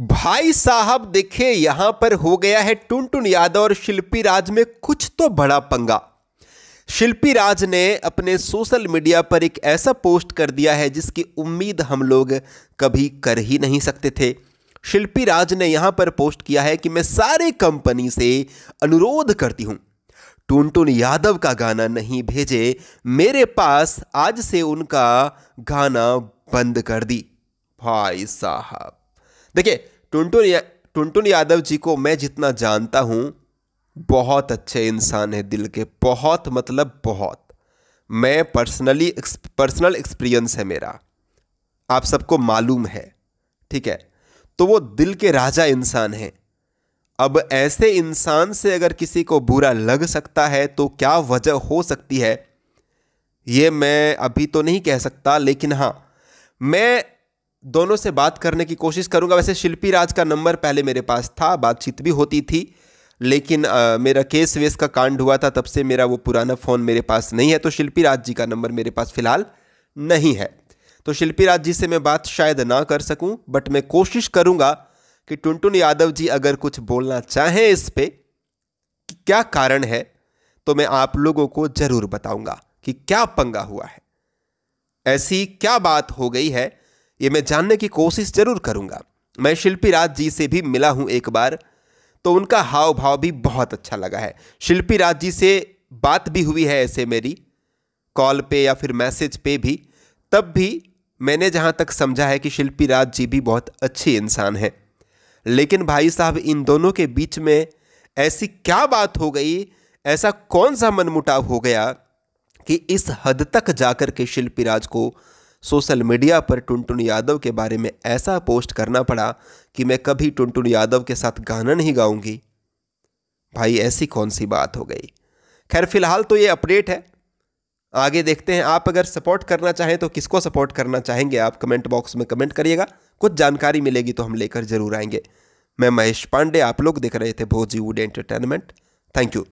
भाई साहब देखे यहां पर हो गया है टुनटुन यादव और शिल्पी राज में कुछ तो बड़ा पंगा शिल्पी राज ने अपने सोशल मीडिया पर एक ऐसा पोस्ट कर दिया है जिसकी उम्मीद हम लोग कभी कर ही नहीं सकते थे शिल्पी राज ने यहाँ पर पोस्ट किया है कि मैं सारे कंपनी से अनुरोध करती हूँ टुनटुन यादव का गाना नहीं भेजे मेरे पास आज से उनका गाना बंद कर दी भाई साहब देखिए टुनटुन टुनटुन यादव जी को मैं जितना जानता हूं बहुत अच्छे इंसान है दिल के बहुत मतलब बहुत मैं पर्सनली पर्सनल एक्सपीरियंस है मेरा आप सबको मालूम है ठीक है तो वो दिल के राजा इंसान हैं अब ऐसे इंसान से अगर किसी को बुरा लग सकता है तो क्या वजह हो सकती है ये मैं अभी तो नहीं कह सकता लेकिन हाँ मैं दोनों से बात करने की कोशिश करूंगा वैसे शिल्पी राज का नंबर पहले मेरे पास था बातचीत भी होती थी लेकिन आ, मेरा केस वेस का कांड हुआ था तब से मेरा वो पुराना फ़ोन मेरे पास नहीं है तो शिल्पी राज जी का नंबर मेरे पास फ़िलहाल नहीं है तो शिल्पी राज जी से मैं बात शायद ना कर सकूं बट मैं कोशिश करूंगा कि टुनटुन यादव जी अगर कुछ बोलना चाहें इस पर क्या कारण है तो मैं आप लोगों को ज़रूर बताऊंगा कि क्या पंगा हुआ है ऐसी क्या बात हो गई है ये मैं जानने की कोशिश जरूर करूंगा मैं शिल्पी राज जी से भी मिला हूं एक बार तो उनका हाव भाव भी बहुत अच्छा लगा है शिल्पी राज जी से बात भी हुई है ऐसे मेरी कॉल पे या फिर मैसेज पे भी तब भी मैंने जहां तक समझा है कि शिल्पी राज जी भी बहुत अच्छे इंसान हैं लेकिन भाई साहब इन दोनों के बीच में ऐसी क्या बात हो गई ऐसा कौन सा मनमुटाव हो गया कि इस हद तक जाकर के शिल्पी राज को सोशल मीडिया पर टुनटुन यादव के बारे में ऐसा पोस्ट करना पड़ा कि मैं कभी टुनटुन यादव के साथ गाना नहीं गाऊंगी भाई ऐसी कौन सी बात हो गई खैर फिलहाल तो ये अपडेट है आगे देखते हैं आप अगर सपोर्ट करना चाहें तो किसको सपोर्ट करना चाहेंगे आप कमेंट बॉक्स में कमेंट करिएगा कुछ जानकारी मिलेगी तो हम लेकर जरूर आएंगे मैं महेश पांडे आप लोग देख रहे थे भोजी वुड एंटरटेनमेंट थैंक यू